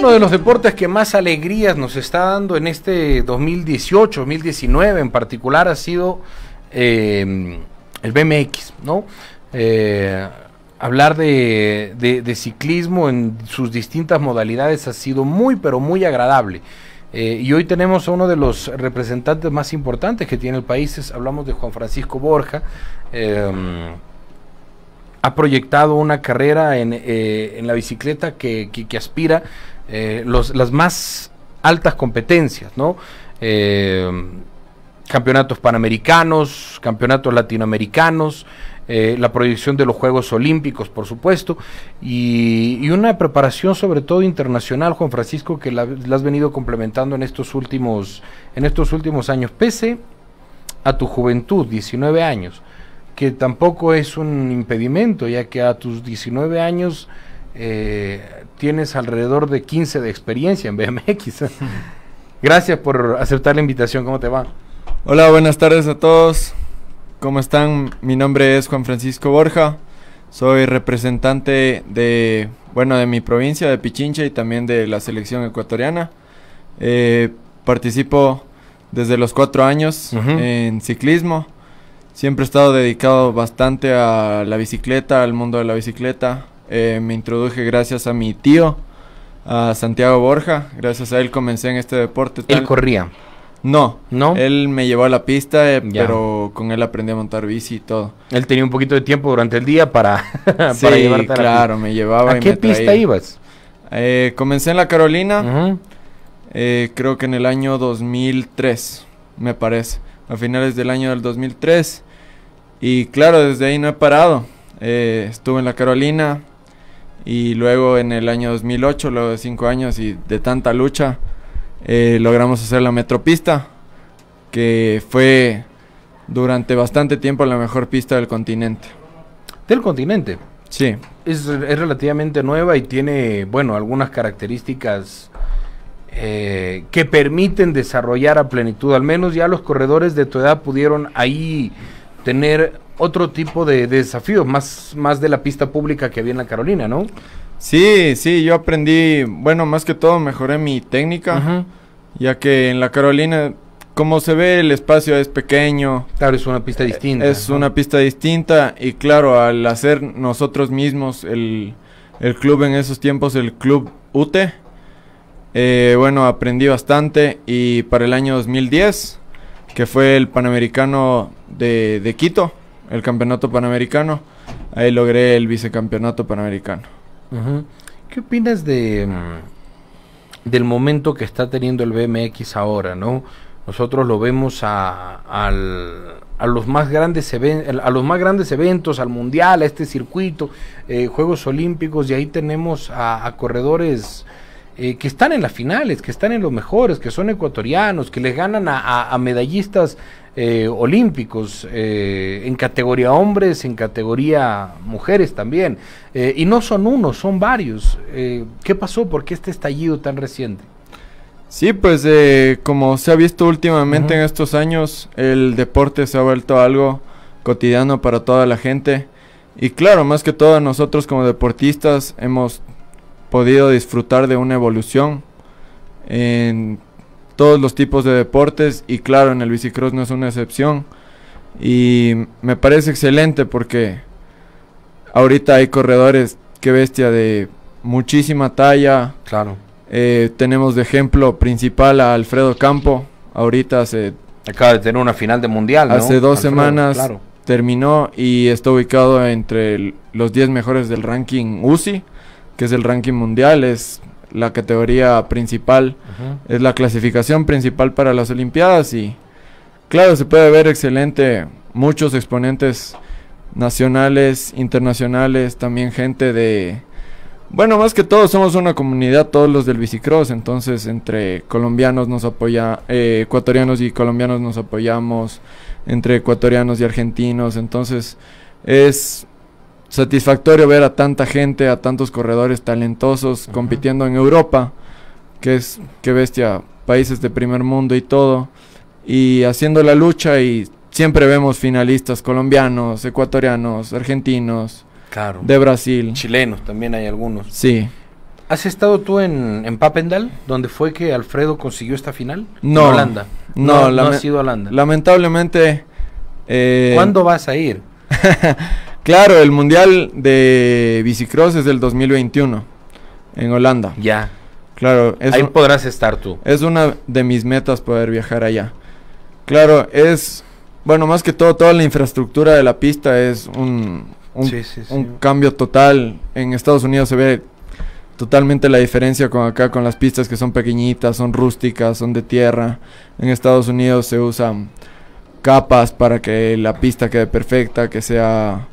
Uno de los deportes que más alegrías nos está dando en este 2018, 2019 en particular, ha sido em, el BMX, ¿no? Eh, hablar de, ciclismo en sus distintas modalidades ha sido muy, pero muy agradable. Eh, y hoy tenemos a uno de los representantes más importantes que tiene el país, hablamos de Juan Francisco Borja. Em, ha proyectado una carrera en, eh, la bicicleta que, aspira eh, las más altas competencias, ¿no? Eh, campeonatos panamericanos, campeonatos latinoamericanos, la proyección de los Juegos Olímpicos, por supuesto, y, una preparación sobre todo internacional, Juan Francisco, que la, has venido complementando en estos últimos, en estos últimos años, pese a tu juventud, 19 años que tampoco es un impedimento, ya que a tus 19 años eh, tienes alrededor de 15 de experiencia en BMX. Gracias por aceptar la invitación, ¿cómo te va? Hola, buenas tardes a todos. ¿Cómo están? Mi nombre es Juan Francisco Borja. Soy representante de, bueno, de mi provincia, de Pichincha y también de la selección ecuatoriana. Eh, participo desde los cuatro años en ciclismo. Siempre he estado dedicado bastante a la bicicleta, al mundo de la bicicleta. Eh, me introduje gracias a mi tío, a Santiago Borja. Gracias a él comencé en este deporte. Tal. ¿Él corría? No, no. Él me llevó a la pista, eh, pero con él aprendí a montar bici y todo. Él tenía un poquito de tiempo durante el día para, para sí, llevarte a la claro, me llevaba. ¿A qué pista ibas? Eh, comencé en la Carolina, creo que en el año 2003, me parece. A finales del año del 2003 y claro, desde ahí no he parado. Eh, estuve en la Carolina y luego en el año 2008, luego de cinco años y de tanta lucha, eh, logramos hacer la Metropista, que fue durante bastante tiempo la mejor pista del continente. ¿Del continente? Sí. Es, relativamente nueva y tiene, bueno, algunas características eh, que permiten desarrollar a plenitud. Al menos ya los corredores de tu edad pudieron ahí tener otro tipo de, desafío, más, más de la pista pública que había en la Carolina, ¿no? Sí, sí, yo aprendí, bueno, más que todo mejoré mi técnica, ya que en la Carolina, como se ve, el espacio es pequeño. Claro, es una pista eh, distinta. Es una pista distinta y claro, al hacer nosotros mismos el, el club en esos tiempos, el club UTE, eh, bueno, aprendí bastante y para el año 2010 que fue el Panamericano de, Quito, el Campeonato Panamericano. Ahí logré el Vicecampeonato Panamericano. ¿Qué opinas de mm, del momento que está teniendo el BMX ahora, no? Nosotros lo vemos a, los más grandes eventos, a los más grandes eventos, al mundial, a este circuito, eh, Juegos Olímpicos y ahí tenemos a corredores eh, que están en las finales, que están en los mejores, que son ecuatorianos, que les ganan a, medallistas eh, olímpicos eh, en categoría hombres, en categoría mujeres también. y no son unos, son varios. ¿Qué pasó? ¿Por qué este estallido tan reciente? Sí, pues como se ha visto últimamente en estos años, el deporte se ha vuelto algo cotidiano para toda la gente. Y claro, más que todo nosotros como deportistas hemos podido disfrutar de una evolución en todos los tipos de deportes y claro, en el bicicross no es una excepción. Y me parece excelente porque ahorita hay corredores, qué bestia, de muchísima talla. Claro. Eh, tenemos de ejemplo principal a Alfredo Campo. Ahorita se... Acaba de tener una final de mundial. Hace dos semanas terminó y está ubicado entre los 10 mejores del ranking UCI que es el ranking mundial, es la categoría principal, es la clasificación principal para las Olimpiadas y claro, se puede ver excelente muchos exponentes nacionales, internacionales, también gente de... Bueno, más que todo somos una comunidad, todos los del bicicross, entonces entre colombianos nos apoya, eh, ecuatorianos y colombianos nos apoyamos, entre ecuatorianos y argentinos, entonces es satisfactorio ver a tanta gente, a tantos corredores talentosos compitiendo en Europa, que es, que bestia, países de primer mundo y todo, y haciendo la lucha y siempre vemos finalistas colombianos, ecuatorianos, argentinos, claro. de Brasil. Chilenos también hay algunos. Sí. ¿Has estado tú en, en Papendal, donde fue que Alfredo consiguió esta final? No. Holanda. No, no, ha sido Holanda. Lamentablemente... Eh, ¿Cuándo vas a ir? Claro, el mundial de bicicross es del 2021 en Holanda. Ya. Claro, es ahí podrás estar tú. Es una de mis metas poder viajar allá. Claro, es bueno, más que todo toda la infraestructura de la pista es un un cambio total. En Estados Unidos se ve totalmente la diferencia con acá con las pistas que son pequeñitas, son rústicas, son de tierra. En Estados Unidos se usan capas para que la pista quede perfecta, que sea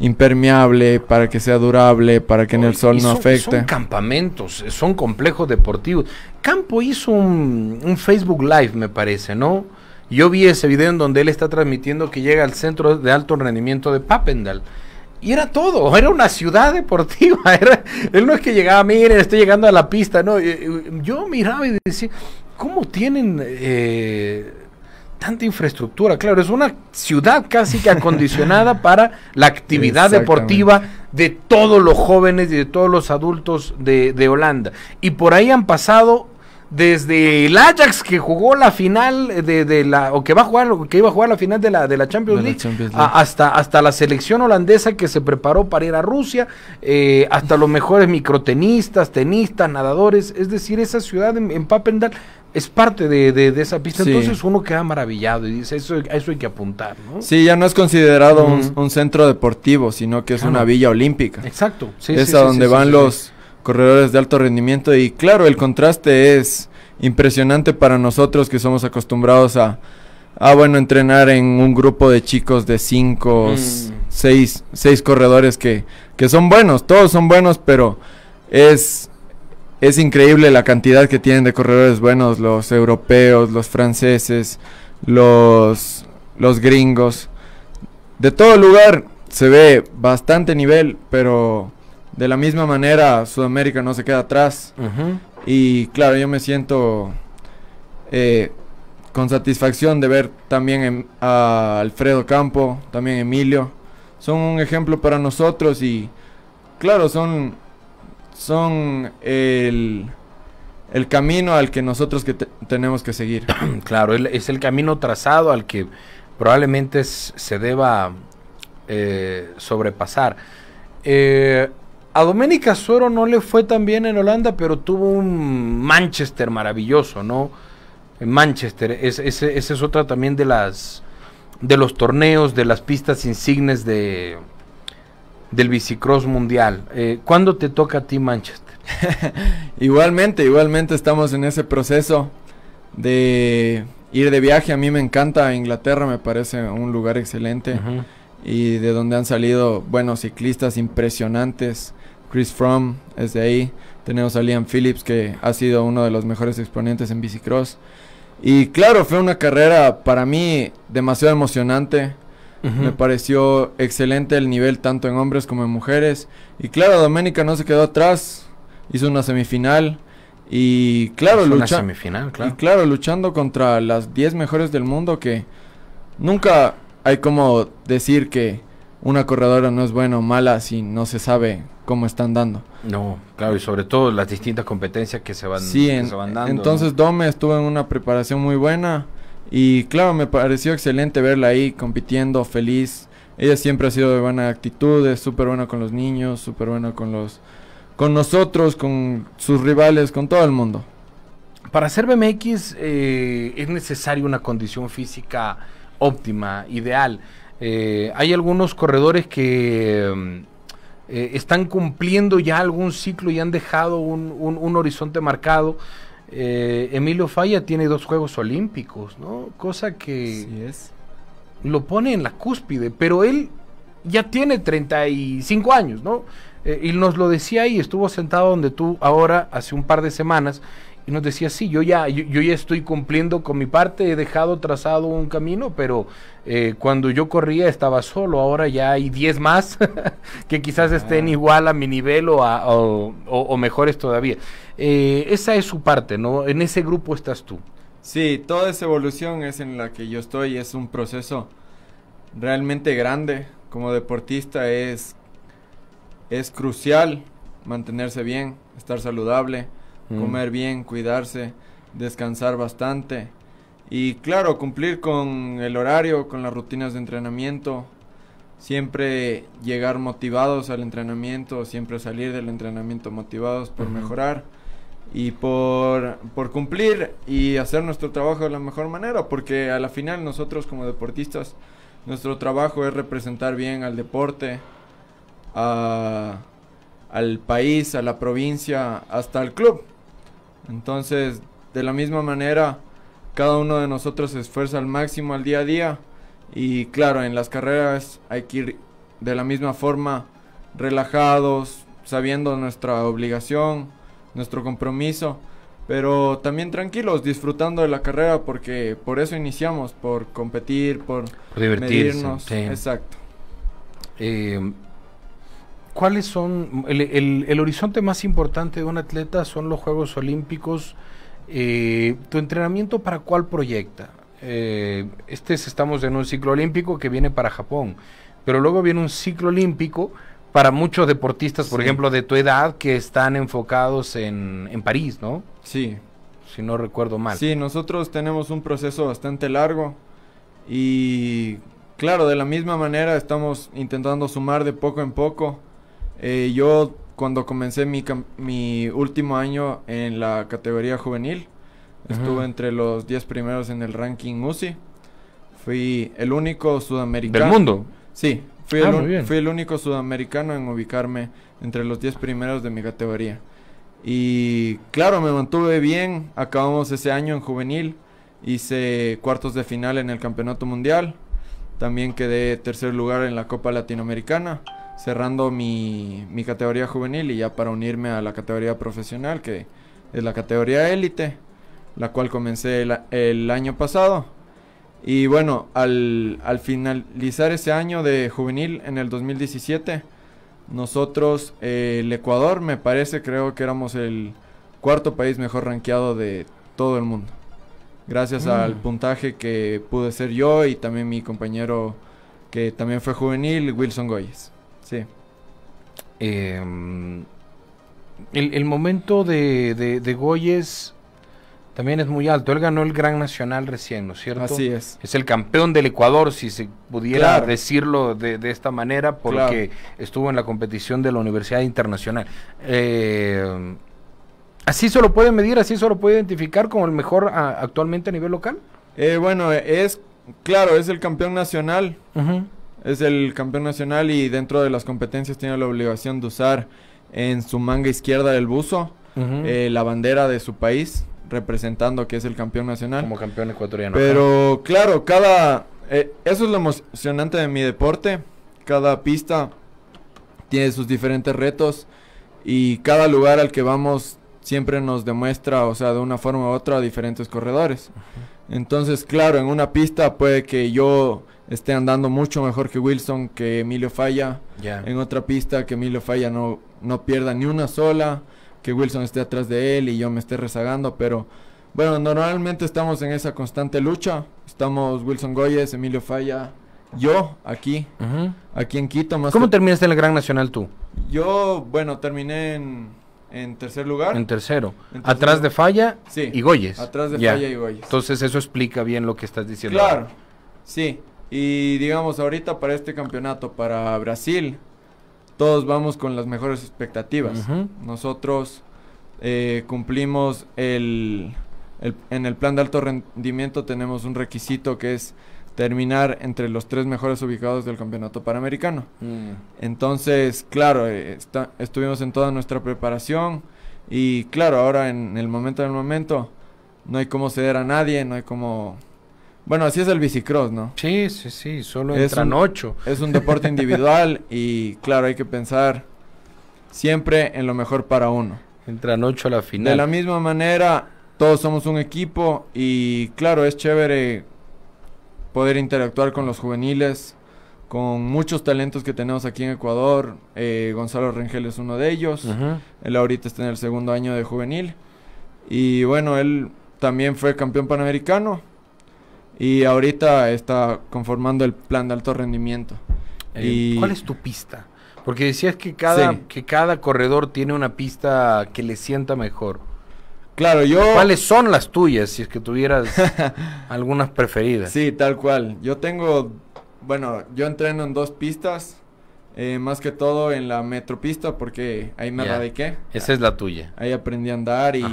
impermeable, para que sea durable, para que en el sol no afecte. Son campamentos, eh, son complejos deportivos. Campo hizo un, Facebook Live, me parece, ¿no? Yo vi ese video en donde él está transmitiendo que llega al centro de alto rendimiento de Papendal. Y era todo, era una ciudad deportiva. él no es que llegaba, miren, estoy llegando a la pista, no. Yo miraba y decía, ¿cómo tienen eh, tanta infraestructura. Claro, es una ciudad casi que acondicionada para la actividad deportiva de todos los jóvenes y de todos los adultos de, Holanda. Y por ahí han pasado desde el Ajax que jugó la final de, la o que va a jugar lo que iba a jugar la final de la de la Champions, League, hasta hasta la selección holandesa que se preparó para ir a Rusia eh, hasta los mejores microtenistas tenistas nadadores es decir esa ciudad em, en Papendal es parte de, esa pista. Entonces uno queda maravillado y dice, eso, eso hay que apuntar, ¿no? Sí, ya no es considerado un, centro deportivo, sino que es una villa olímpica. Exacto. Sí, es a donde van los corredores de alto rendimiento y claro, el contraste es impresionante para nosotros que somos acostumbrados a, ah, bueno, entrenar en un grupo de chicos de cinco, mm. seis, seis corredores que, que son buenos, todos son buenos, pero es es increíble la cantidad que tienen de corredores buenos los europeos, los franceses, los, los gringos. De todo lugar se ve bastante nivel, pero de la misma manera Sudamérica no se queda atrás. Y claro, yo me siento eh, con satisfacción de ver también em, a Alfredo Campo, también Emilio. Son un ejemplo para nosotros y claro, son son el, camino al que nosotros que tenemos que seguir. Claro, es el camino trazado al que probablemente se deba eh, sobrepasar. Eh, a Doménica Suero no le fue tan bien en Holanda, pero tuvo un Manchester maravilloso, ¿no? Manchester, esa es, es, otra también de las de los torneos, de las pistas insignes de, del bicicross mundial. Eh, ¿Cuándo te toca a ti Manchester? igualmente, igualmente estamos en ese proceso de ir de viaje. A mí me encanta Inglaterra, me parece un lugar excelente. Y de donde han salido buenos ciclistas impresionantes. Chris Fromm es de ahí. Tenemos a Liam Phillips, que ha sido uno de los mejores exponentes en bicicross. Y claro, fue una carrera para mí demasiado emocionante. Me pareció excelente el nivel tanto en hombres como en mujeres. Y claro, Doménica no se quedó atrás. Hizo una semifinal. Y claro, semifinal, claro. claro, luchando contra las 10 mejores del mundo que nunca hay como decir que una corredora no es buena o mala si no se sabe cómo están dando. No, claro, y sobre todo las distintas competencias que se van, dando. Entonces Dome estuvo en una preparación muy buena. Y claro, me pareció excelente verla ahí compitiendo, feliz. Ella siempre ha sido de buena actitud, es súper buena con los niños, súper buena con los con nosotros, con sus rivales, con todo el mundo. Para ser BMX eh, es necesaria una condición física óptima, ideal. Eh, hay algunos corredores que mm, eh, están cumpliendo ya algún ciclo y han dejado un horizonte marcado. Eh, Emilio Falla tiene dos Juegos Olímpicos, ¿no? Cosa que es. lo pone en la cúspide, pero él ya tiene 35 años, ¿no? Eh, y nos lo decía ahí, estuvo sentado donde tú ahora hace un par de semanas nos decía, sí, yo ya, yo, ya estoy cumpliendo con mi parte, he dejado trazado un camino, pero eh, cuando yo corría estaba solo, ahora ya hay 10 más que quizás estén ah. igual a mi nivel o, o, mejores todavía. Eh, esa es su parte, ¿no? En ese grupo estás tú. Sí, toda esa evolución es en la que yo estoy, es un proceso realmente grande. Como deportista es, es crucial mantenerse bien, estar saludable, Mm. comer bien, cuidarse, descansar bastante y claro, cumplir con el horario, con las rutinas de entrenamiento, siempre llegar motivados al entrenamiento, siempre salir del entrenamiento motivados por mejorar y por, cumplir y hacer nuestro trabajo de la mejor manera, porque a la final nosotros como deportistas, nuestro trabajo es representar bien al deporte, a, al país, a la provincia, hasta al club. Entonces, de la misma manera, cada uno de nosotros se esfuerza al máximo al día a día y claro, en las carreras hay que ir de la misma forma relajados, sabiendo nuestra obligación, nuestro compromiso, pero también tranquilos, disfrutando de la carrera porque por eso iniciamos, por competir, por, divertirnos. Exacto. Eh, ¿Cuáles son el, el, horizonte más importante de un atleta? Son los Juegos Olímpicos. Eh, ¿Tu entrenamiento para cuál proyecta? Eh, este estamos en un ciclo olímpico que viene para Japón, pero luego viene un ciclo olímpico para muchos deportistas, por ejemplo, de tu edad que están enfocados en, en París, ¿no? Sí. Si no recuerdo mal. Sí, nosotros tenemos un proceso bastante largo y claro, de la misma manera estamos intentando sumar de poco en poco eh, yo cuando comencé mi, mi último año en la categoría juvenil, estuve entre los 10 primeros en el ranking UCI. Fui el único sudamericano. ¿Del mundo? Sí, fui, ah, el, fui el único sudamericano en ubicarme entre los 10 primeros de mi categoría. Y claro, me mantuve bien. Acabamos ese año en juvenil. Hice cuartos de final en el Campeonato Mundial. También quedé tercer lugar en la Copa Latinoamericana cerrando mi, categoría juvenil y ya para unirme a la categoría profesional, que es la categoría élite, la cual comencé el, año pasado. Y bueno, al, finalizar ese año de juvenil en el 2017, nosotros, eh, el Ecuador, me parece, creo que éramos el cuarto país mejor rankeado de todo el mundo. Gracias mm. al puntaje que pude ser yo y también mi compañero que también fue juvenil, Wilson Goyes. Sí. Em, el, momento de, de, Goyes también es muy alto. Él ganó el Gran Nacional recién, ¿no es cierto? Así es. Es el campeón del Ecuador, si se pudiera decirlo de, esta manera, porque estuvo en la competición de la Universidad Internacional. Em, ¿Así se lo puede medir, así se lo puede identificar como el mejor actualmente a nivel local? Eh, bueno, es, claro, es el campeón nacional. Ajá es el campeón nacional y dentro de las competencias tiene la obligación de usar en su manga izquierda del buzo eh, la bandera de su país, representando que es el campeón nacional. Como campeón ecuatoriano. Pero claro, cada... Eh, eso es lo emocionante de mi deporte. Cada pista tiene sus diferentes retos y cada lugar al que vamos siempre nos demuestra, o sea, de una forma u otra, diferentes corredores. Entonces, claro, en una pista puede que yo esté andando mucho mejor que Wilson, que Emilio Falla. En otra pista que Emilio Falla no, no pierda ni una sola, que Wilson esté atrás de él y yo me esté rezagando, pero bueno, normalmente estamos en esa constante lucha. Estamos Wilson Goyes, Emilio Falla, yo aquí, aquí en Quito. Más ¿Cómo terminaste en el Gran Nacional tú? Yo, bueno, terminé en en tercer lugar. En tercero. Atrás de Falla y Goyes. Atrás de Falla y Goyes. Entonces eso explica bien lo que estás diciendo. Claro, sí. Y digamos, ahorita para este campeonato, para Brasil, todos vamos con las mejores expectativas. Nosotros eh, cumplimos el... En el plan de alto rendimiento tenemos un requisito que es terminar entre los tres mejores ubicados del campeonato panamericano. Mm. Entonces, claro, eh, estuvimos en toda nuestra preparación y claro, ahora en el momento del momento no hay como ceder a nadie, no hay como... Bueno, así es el bicicross, ¿no? Sí, sí, sí, solo entran ocho. Es un deporte individual y claro, hay que pensar siempre en lo mejor para uno. Entran ocho a la final. De la misma manera, todos somos un equipo y claro, es chévere poder interactuar con los juveniles, con muchos talentos que tenemos aquí en Ecuador. Eh, Gonzalo Rengel es uno de ellos. Él ahorita está en el segundo año de juvenil. Y bueno, él también fue campeón panamericano. Y ahorita está conformando el plan de alto rendimiento. y... ¿Cuál es tu pista? Porque decías que cada, que cada corredor tiene una pista que le sienta mejor. Claro, yo. ¿Cuáles son las tuyas si es que tuvieras algunas preferidas? Sí, tal cual. Yo tengo. Bueno, yo entreno en dos pistas. Eh, más que todo en la metropista porque ahí me de radiqué. Esa es la tuya. Ahí aprendí a andar y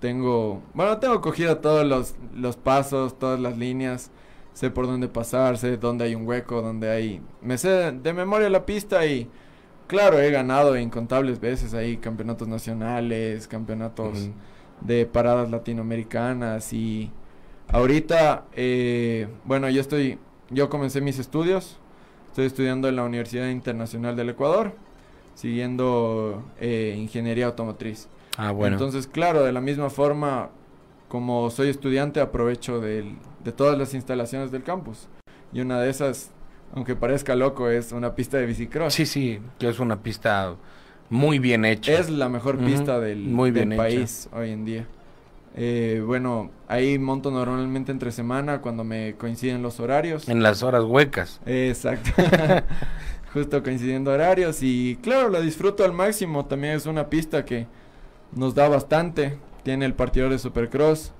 tengo. Bueno, tengo cogido todos los, pasos, todas las líneas sé por dónde pasar, sé dónde hay un hueco, dónde hay... Me sé de memoria la pista y claro, he ganado incontables veces ahí campeonatos nacionales, campeonatos de paradas latinoamericanas y ahorita, eh, bueno, yo estoy, yo comencé mis estudios, estoy estudiando en la Universidad Internacional del Ecuador, siguiendo eh, ingeniería automotriz. Ah, bueno. Entonces, claro, de la misma forma, como soy estudiante, aprovecho de todas las instalaciones del campus. Y una de esas, aunque parezca loco, es una pista de bicicross. Sí, sí, que es una pista muy bien hecho Es la mejor pista del, del país hoy en día. Eh, bueno, ahí monto normalmente entre semana cuando me coinciden los horarios. En las horas huecas. exacto. Justo coincidiendo horarios y claro, la disfruto al máximo. También es una pista que nos da bastante. Tiene el partidor de Supercross.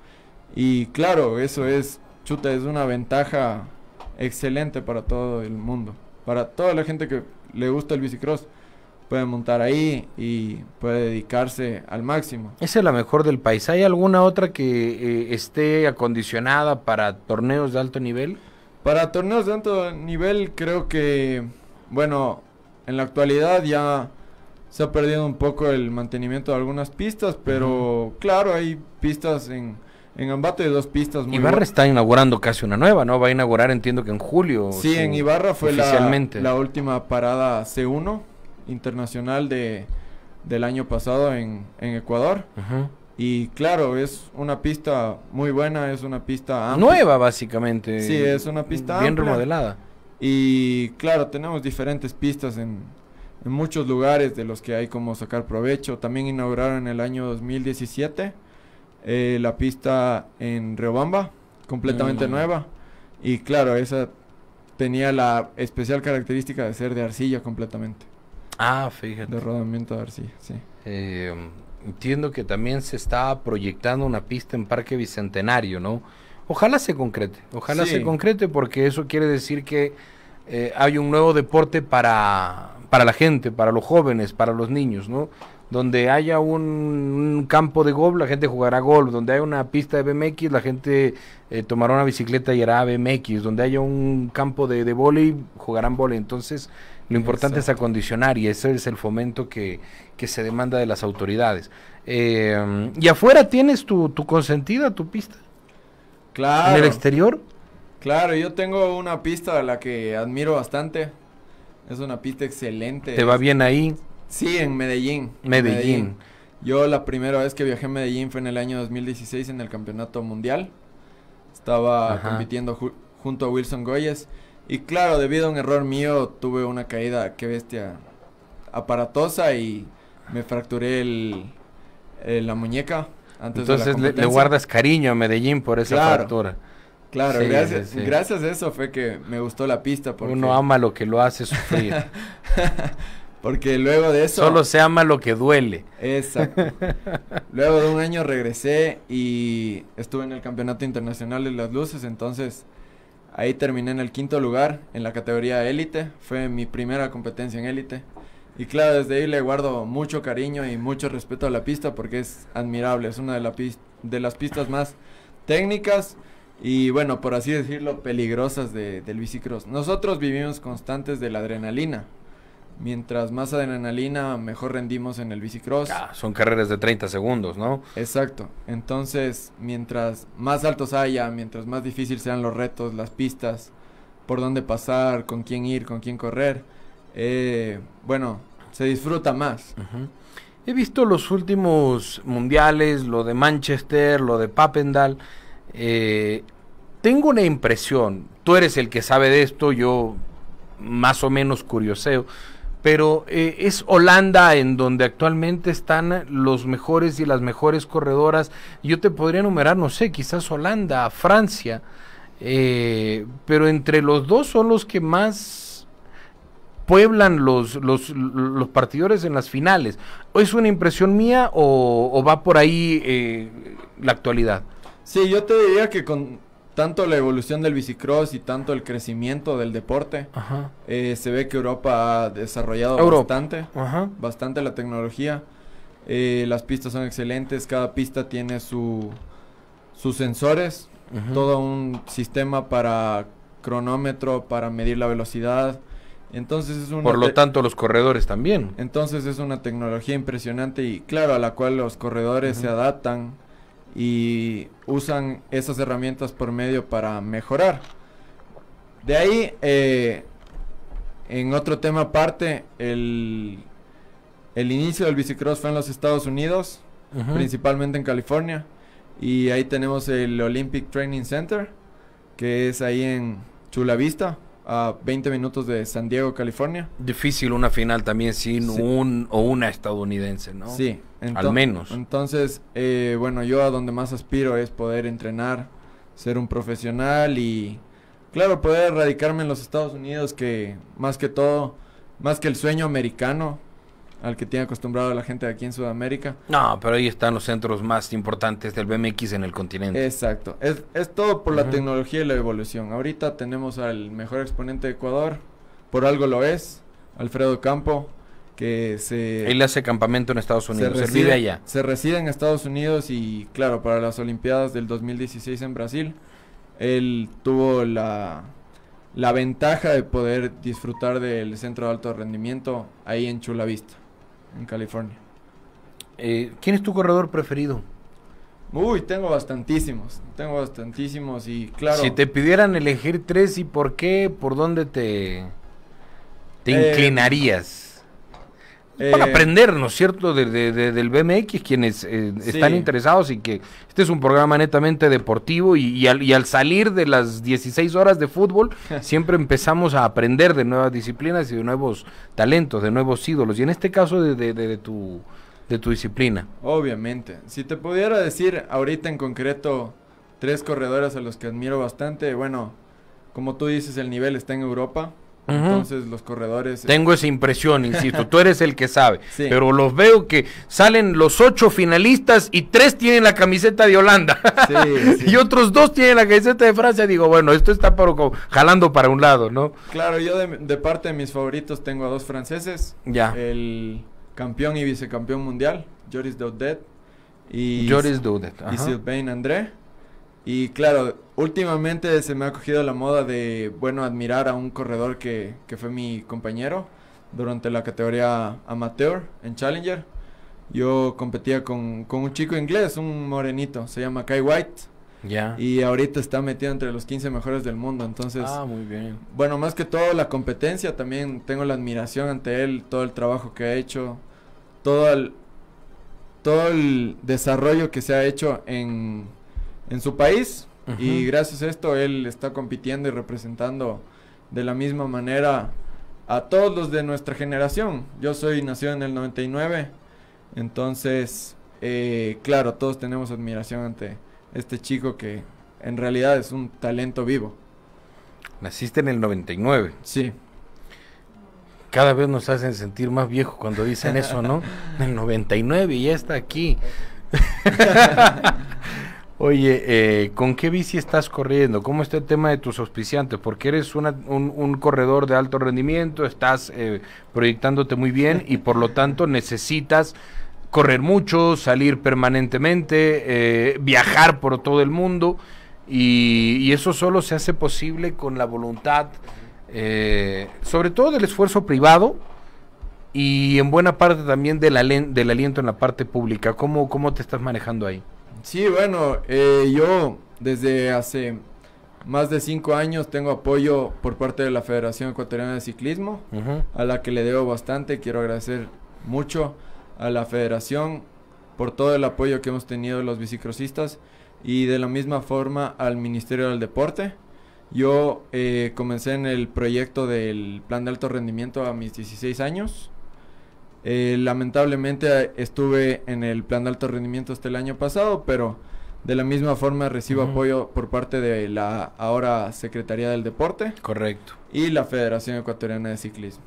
Y claro, eso es, chuta, es una ventaja excelente para todo el mundo. Para toda la gente que le gusta el bicicross puede montar ahí y puede dedicarse al máximo. Esa es la mejor del país. ¿Hay alguna otra que eh, esté acondicionada para torneos de alto nivel? Para torneos de alto nivel creo que, bueno, en la actualidad ya se ha perdido un poco el mantenimiento de algunas pistas, pero claro, hay pistas en, en Ambato y dos pistas muy Ibarra está inaugurando casi una nueva, ¿no? Va a inaugurar, entiendo que en julio. Sí, en Ibarra fue la, la última parada C1 internacional de, del año pasado en, Ecuador. Y claro, es una pista muy buena, es una pista nueva básicamente. Sí, es una pista bien remodelada. Y claro, tenemos diferentes pistas en, muchos lugares de los que hay como sacar provecho. También inauguraron en el año 2017 eh, la pista en Riobamba, completamente mm. nueva. Y claro, esa tenía la especial característica de ser de arcilla completamente. Ah, fíjate. De rodamiento, a ver sí. Em, entiendo que también se está proyectando una pista en Parque Bicentenario, ¿no? Ojalá se concrete, ojalá se concrete porque eso quiere decir que eh, hay un nuevo deporte para, para la gente, para los jóvenes, para los niños, ¿no? Donde haya un, campo de golf, la gente jugará golf. Donde haya una pista de BMX, la gente eh, tomará una bicicleta y hará BMX. Donde haya un campo de, de jugarán volei. Entonces, lo importante es acondicionar y ese es el fomento que, se demanda de las autoridades. Eh, ¿Y afuera tienes tu, consentida, tu pista? Claro. ¿En el exterior? Claro, yo tengo una pista a la que admiro bastante. Es una pista excelente. ¿Te va bien ahí? Sí, en Medellín. Medellín. Yo la primera vez que viajé a Medellín fue en el año 2016 en el Campeonato Mundial. Estaba compitiendo junto a Wilson Goyes. Y claro, debido a un error mío, tuve una caída, qué bestia, aparatosa y me fracturé el, la muñeca. Antes Entonces de la le, le, guardas cariño a Medellín por esa fractura. Claro, gracias, gracias a eso fue que me gustó la pista. Porque... Uno ama lo que lo hace sufrir. porque luego de eso... Solo se ama lo que duele. Exacto. luego de un año regresé y estuve en el Campeonato Internacional de las Luces, entonces Ahí terminé en el quinto lugar en la categoría élite, fue mi primera competencia en élite. Y claro, desde ahí le guardo mucho cariño y mucho respeto a la pista porque es admirable, es una de, las pistas más técnicas y bueno, por así decirlo, peligrosas de, del bicicross. Nosotros vivimos constantes de la adrenalina, Mientras más adrenalina, mejor rendimos en el bicicross. Ah, son carreras de 30 segundos, ¿no? Exacto. Entonces, mientras más altos haya, mientras más difícil sean los retos, las pistas, por dónde pasar, con quién ir, con quién correr, eh, bueno, se disfruta más. He visto los últimos mundiales, lo de Manchester, lo de Papendal. Eh, tengo una impresión, tú eres el que sabe de esto, yo más o menos curioseo pero eh, es Holanda en donde actualmente están los mejores y las mejores corredoras. Yo te podría enumerar, no sé, quizás Holanda, Francia, eh, pero entre los dos son los que más pueblan los, los, partidores en las finales. ¿Es una impresión mía o, va por ahí eh, la actualidad? Sí, yo te diría que con, tanto la evolución del bicicross y tanto el crecimiento del deporte, eh, se ve que Europa ha desarrollado bastante, bastante la tecnología. Eh, las pistas son excelentes, cada pista tiene su, sus sensores, todo un sistema para cronómetro, para medir la velocidad. Entonces es Por lo tanto, los corredores también. Entonces es una tecnología impresionante y claro, a la cual los corredores se adaptan y usan esas herramientas por medio para mejorar. De ahí, eh, en otro tema aparte, el, inicio del bicicross fue en los Estados Unidos, principalmente en California, y ahí tenemos el Olympic Training Center, que es ahí en Chula Vista a 20 minutos de San Diego, California. Difícil una final también sin un o una estadounidense, ¿no? Sí, al menos. Entonces, eh, bueno, yo a donde más aspiro es poder entrenar, ser un profesional y, claro, poder radicarme en los Estados Unidos, que más que todo, más que el sueño americano, al que tiene acostumbrado la gente aquí en Sudamérica. No, pero ahí están los centros más importantes del BMX en el continente. Exacto. Es, todo por la tecnología y la evolución. Ahorita tenemos al mejor exponente de Ecuador, por algo lo es, Alfredo Campo, que se... Él hace campamento en Estados Unidos, se, reside, allá. Se reside en Estados Unidos y claro, para las Olimpiadas del 2016 en Brasil, él tuvo la la ventaja de poder disfrutar del centro de alto rendimiento ahí en Chulavista en California. Eh, ¿Quién es tu corredor preferido? Uy, tengo bastantísimos, tengo bastantísimos y claro. Si te pidieran elegir tres y por qué, por dónde te, te eh, inclinarías. Para eh, aprender, ¿no es cierto?, del BMX, quienes eh, están interesados y que este es un programa netamente deportivo y, al, salir de las 16 horas de fútbol, siempre empezamos a aprender de nuevas disciplinas y de nuevos talentos, de nuevos ídolos, y en este caso de, tu, de tu disciplina. Obviamente, si te pudiera decir ahorita en concreto tres corredores a los que admiro bastante, bueno, como tú dices, el nivel está en Europa, entonces los corredores... Eh, tengo esa impresión, insisto, tú eres el que sabe. Pero los veo que salen los ocho finalistas y tres tienen la camiseta de Holanda. Y otros dos tienen la camiseta de Francia. Digo, bueno, esto está jalando para un lado, ¿no? Claro, yo de, parte de mis favoritos tengo a dos franceses. Ya. El campeón y vicecampeón mundial, Joris Daudet. Y, Joris Daudet. Y Sylvain André y claro, últimamente se me ha cogido la moda de, bueno, admirar a un corredor que, fue mi compañero durante la categoría amateur en Challenger. Yo competía con, un chico inglés, un morenito, se llama Kai White. Ya. Y ahorita está metido entre los 15 mejores del mundo, entonces. Ah, muy bien. Bueno, más que todo la competencia, también tengo la admiración ante él, todo el trabajo que ha hecho, todo el, todo el desarrollo que se ha hecho en en su país y gracias a esto él está compitiendo y representando de la misma manera a todos los de nuestra generación. Yo soy nacido en el 99, entonces, eh, claro, todos tenemos admiración ante este chico que en realidad es un talento vivo. Naciste en el 99. Sí. Cada vez nos hacen sentir más viejos cuando dicen eso, ¿no? En el 99 y ya está aquí. Oye, eh, ¿con qué bici estás corriendo? ¿Cómo está el tema de tus auspiciantes? Porque eres un, corredor de alto rendimiento, estás eh, proyectándote muy bien y por lo tanto necesitas correr mucho, salir permanentemente, eh, viajar por todo el mundo y, eso solo se hace posible con la voluntad, sobre todo del esfuerzo privado, y en buena parte también del, del aliento en la parte pública. ¿Cómo, cómo te estás manejando ahí? Sí, bueno, eh, yo desde hace más de cinco años tengo apoyo por parte de la Federación Ecuatoriana de Ciclismo, a la que le debo bastante. Quiero agradecer mucho a la federación por todo el apoyo que hemos tenido los bicicrosistas y de la misma forma al Ministerio del Deporte. Yo eh, comencé en el proyecto del plan de alto rendimiento a mis 16 años eh, lamentablemente eh, estuve en el plan de alto rendimiento hasta el año pasado, pero de la misma forma recibo apoyo por parte de la ahora Secretaría del Deporte. Correcto. Y la Federación Ecuatoriana de Ciclismo.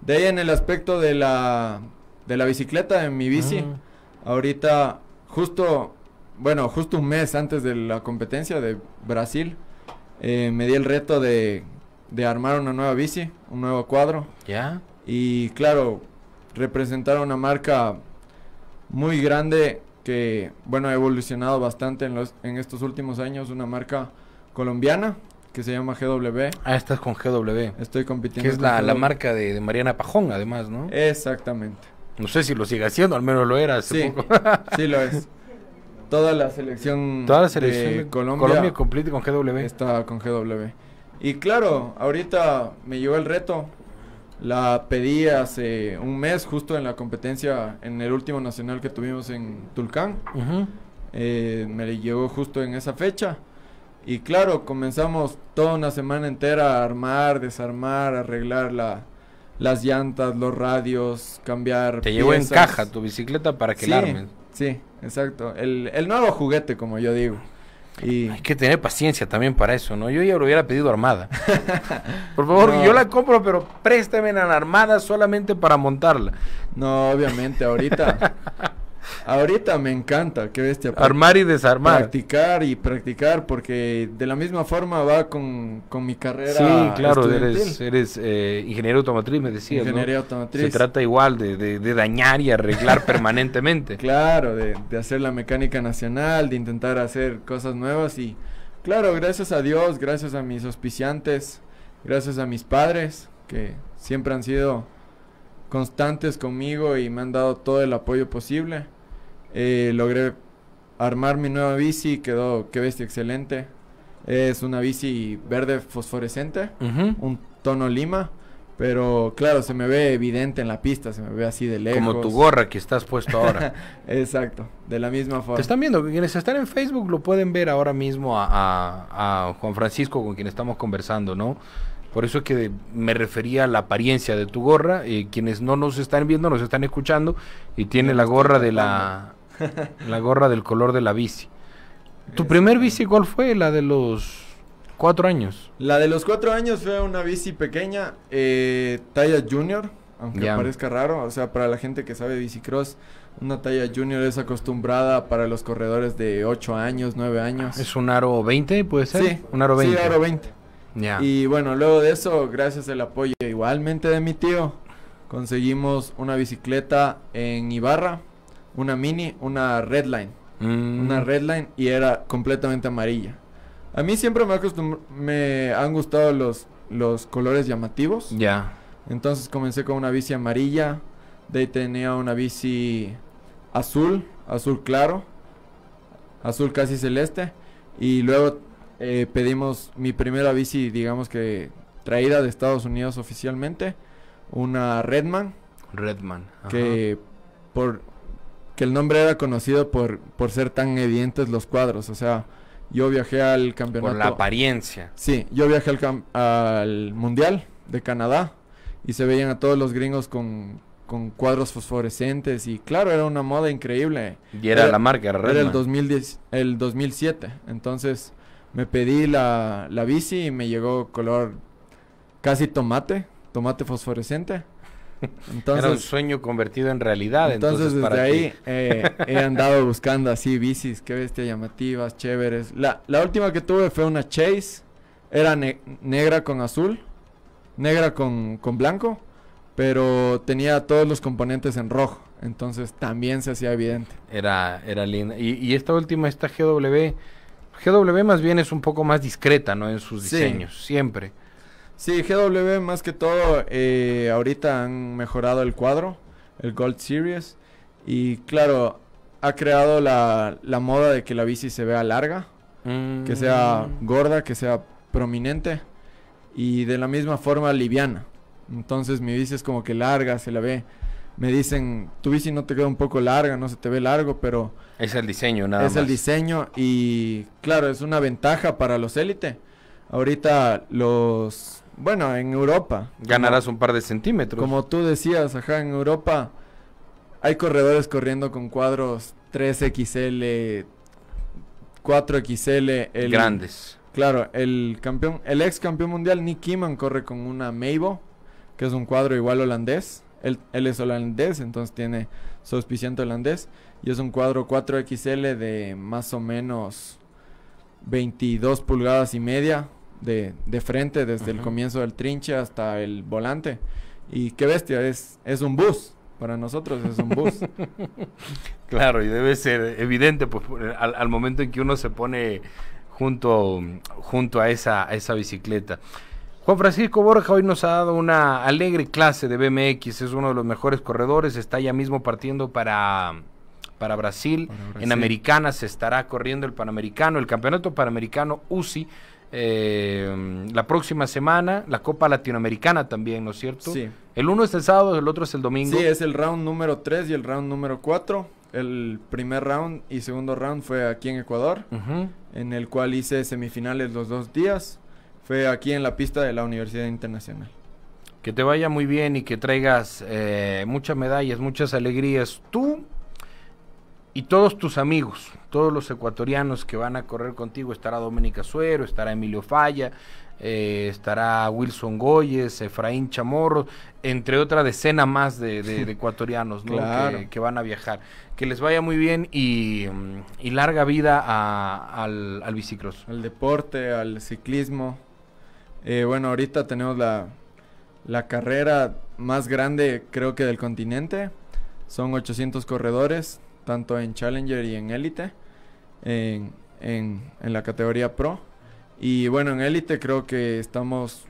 De ahí en el aspecto de la, de la bicicleta, en mi bici, ah. ahorita justo, bueno, justo un mes antes de la competencia de Brasil, eh, me di el reto de, de, armar una nueva bici, un nuevo cuadro. Ya. Y claro, representar una marca muy grande que, bueno, ha evolucionado bastante en, los, en estos últimos años, una marca colombiana que se llama GW. Ah, estás con GW. Estoy compitiendo. Que es la, la marca de, Mariana Pajón, además, ¿no? Exactamente. No sé si lo sigue haciendo, al menos lo era hace sí, poco. sí lo es. Toda la selección, Toda la selección de, Colombia, Colombia con GW. Está con GW. Y claro, ahorita me llegó el reto la pedí hace un mes, justo en la competencia, en el último nacional que tuvimos en Tulcán. Eh, me llegó justo en esa fecha. Y claro, comenzamos toda una semana entera a armar, desarmar, arreglar las llantas, los radios, cambiar. Te llevó en caja tu bicicleta para que la armen. Sí, exacto. el nuevo juguete, como yo digo. Y... Hay que tener paciencia también para eso, ¿no? Yo ya lo hubiera pedido armada. Por favor, yo la compro, pero préstame la armada solamente para montarla. No, obviamente, ahorita. Ahorita me encanta, qué bestia. Armar y desarmar. Practicar y practicar, porque de la misma forma va con, mi carrera. Sí, claro, eres, eh, ingeniero automotriz, me decías. Ingeniería automotriz. Se trata igual de, dañar y arreglar permanentemente. Claro, de, de hacer la mecánica nacional, de intentar hacer cosas nuevas y, claro, gracias a Dios, gracias a mis auspiciantes, gracias a mis padres, que siempre han sido constantes conmigo y me han dado todo el apoyo posible. Eh, logré armar mi nueva bici, quedó, qué bestia, excelente. Es una bici verde fosforescente, un tono lima, pero claro, se me ve evidente en la pista, se me ve así de lejos. Como tu gorra que estás puesto ahora. Exacto, de la misma forma. Te están viendo, quienes están en Facebook lo pueden ver ahora mismo a Juan Francisco con quien estamos conversando, ¿no? Por eso es que me refería a la apariencia de tu gorra. Eh, quienes no nos están viendo, nos están escuchando y tiene la gorra de la, la gorra del color de la bici. ¿Tu primer bici cuál fue? La de los cuatro años. La de los cuatro años fue una bici pequeña, eh, talla junior, aunque parezca raro. O sea, para la gente que sabe bicicross, una talla junior es acostumbrada para los corredores de ocho años, nueve años. ¿Es un aro 20, puede ser? Sí, un aro 20. Sí, aro 20. Y bueno, luego de eso, gracias al apoyo igualmente de mi tío, conseguimos una bicicleta en Ibarra, una mini, una Redline. Mm. Una Redline y era completamente amarilla. A mí siempre me, me han gustado los, los colores llamativos. Ya. Entonces comencé con una bici amarilla, de ahí tenía una bici azul, azul claro, azul casi celeste. Y luego eh, pedimos mi primera bici, digamos que traída de Estados Unidos oficialmente, una Redman. Redman. Que por que el nombre era conocido por, por ser tan evidentes los cuadros, o sea, yo viajé al campeonato. Por la apariencia. Sí, yo viajé al, al Mundial de Canadá y se veían a todos los gringos con, con cuadros fosforescentes y claro, era una moda increíble. Y era, la marca, Redman. Era 2010, el 2007, entonces me pedí la, bici y me llegó color casi tomate, tomate fosforescente. Entonces, Era un sueño convertido en realidad. Entonces, desde ahí eh, he andado buscando así bicis, qué bestia llamativas, chéveres. La, la última que tuve fue una Chase. Era negra con azul, negra con, blanco, pero tenía todos los componentes en rojo. Entonces también se hacía evidente. Era, era linda. Y, y esta última, esta GW, GW más bien es un poco más discreta, ¿no? En sus diseños, siempre. Sí, GW más que todo, eh, ahorita han mejorado el cuadro, el Gold Series. Y claro, ha creado la, moda de que la bici se vea larga, que sea mm. gorda, que sea prominente y de la misma forma liviana. Entonces mi bici es como que larga, se la ve me dicen, tu bici no te queda un poco larga, no se te ve largo, pero... Es el diseño, nada más. Es el diseño y claro, es una ventaja para los élite. Ahorita los... Bueno, en Europa. Ganarás un par de centímetros. Como tú decías, ajá, en Europa hay corredores corriendo con cuadros 3XL, 4XL. Grandes. Claro, el campeón, el ex campeón mundial Nick Kiman corre con una Meibo, que es un cuadro igual holandés. Él, es holandés, entonces tiene su holandés. Y es un cuadro 4XL de más o menos 22 pulgadas y media de, frente, desde el comienzo del trinche hasta el volante. Y qué bestia, es, es un bus. Para nosotros es un bus. claro, y debe ser evidente pues, al, momento en que uno se pone junto, junto a, esa, a esa bicicleta. Juan Francisco Borja hoy nos ha dado una alegre clase de BMX, es uno de los mejores corredores, está ya mismo partiendo para, para Brasil. En Americana se estará corriendo el Panamericano, el Campeonato Panamericano UCI. Eh, la próxima semana, la Copa Latinoamericana también, ¿no es cierto? Sí. El uno es el sábado, el otro es el domingo. Sí, es el round número 3 y el round número 4. El primer round y segundo round fue aquí en Ecuador, en el cual hice semifinales los dos días aquí en la pista de la Universidad Internacional. Que te vaya muy bien y que traigas eh, muchas medallas, muchas alegrías. Tú y todos tus amigos, todos los ecuatorianos que van a correr contigo, estará Doménica Suero, estará Emilio Falla, eh, estará Wilson Goyes, Efraín Chamorro, entre otra decena más de, ecuatorianos que, van a viajar. Que les vaya muy bien y, larga vida al, al Al deporte, al ciclismo. Eh, bueno, ahorita tenemos la, carrera más grande creo que del continente. Son 800 corredores, tanto en Challenger y en Elite, en, la categoría Pro. Y bueno, en Elite creo que estamos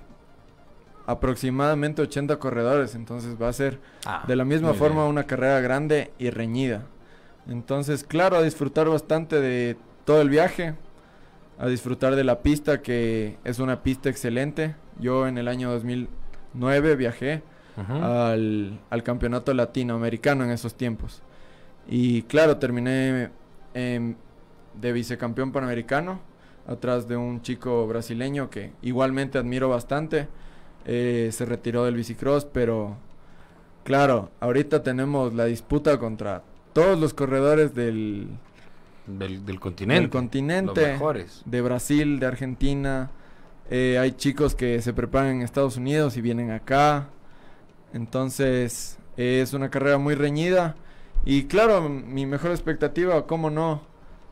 aproximadamente 80 corredores, entonces va a ser ah, de la misma forma una carrera grande y reñida. Entonces, claro, a disfrutar bastante de todo el viaje, a disfrutar de la pista, que es una pista excelente. Yo en el año 2009 viajé al, campeonato latinoamericano en esos tiempos. Y claro, terminé em, de vicecampeón panamericano, atrás de un chico brasileño que igualmente admiro bastante. Eh, se retiró del bicicross, pero claro, ahorita tenemos la disputa contra todos los corredores del, del, continente. De Brasil, de Argentina. Eh, hay chicos que se preparan en Estados Unidos y vienen acá. Entonces, es una carrera muy reñida. Y claro, mi mejor expectativa, cómo no,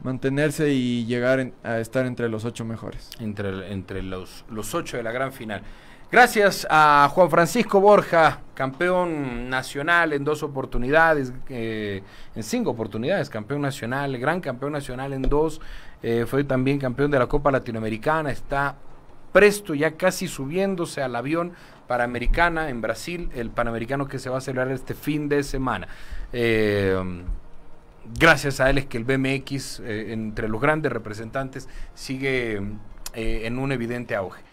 mantenerse y llegar a estar entre los ocho mejores. Entre, entre los, los ocho de la gran final. Gracias a Juan Francisco Borja, campeón nacional en dos oportunidades, eh, en cinco oportunidades, campeón nacional, gran campeón nacional en dos, eh, fue también campeón de la Copa Latinoamericana, está presto ya casi subiéndose al avión para Americana en Brasil, el Panamericano que se va a celebrar este fin de semana. Eh, gracias a él es que el BMX, entre los grandes representantes, sigue en un evidente auge.